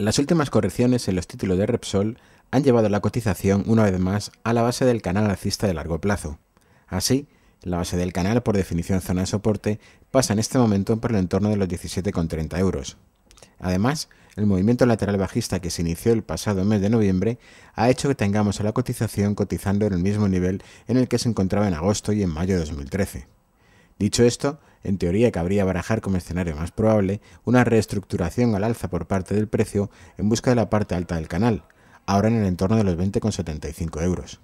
Las últimas correcciones en los títulos de Repsol han llevado la cotización una vez más a la base del canal alcista de largo plazo. Así, la base del canal, por definición zona de soporte, pasa en este momento por el entorno de los 17,30 euros. Además, el movimiento lateral bajista que se inició el pasado mes de noviembre ha hecho que tengamos a la cotización cotizando en el mismo nivel en el que se encontraba en agosto y en mayo de 2013. Dicho esto, en teoría cabría barajar como escenario más probable una reestructuración al alza por parte del precio en busca de la parte alta del canal, ahora en el entorno de los 20,75 euros.